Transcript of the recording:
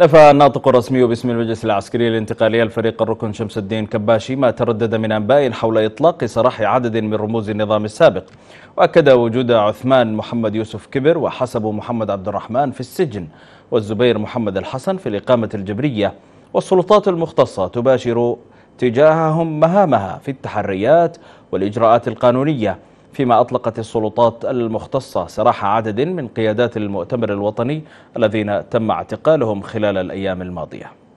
نفى الناطق الرسمي باسم المجلس العسكري الانتقالي الفريق الركن شمس الدين كباشي ما تردد من انباء حول اطلاق سراح عدد من رموز النظام السابق واكد وجود عثمان محمد يوسف كبر وحسب محمد عبد الرحمن في السجن والزبير محمد الحسن في الاقامه الجبريه والسلطات المختصه تباشر تجاههم مهامها في التحريات والاجراءات القانونيه فيما أطلقت السلطات المختصة سراح عدد من قيادات المؤتمر الوطني الذين تم اعتقالهم خلال الأيام الماضية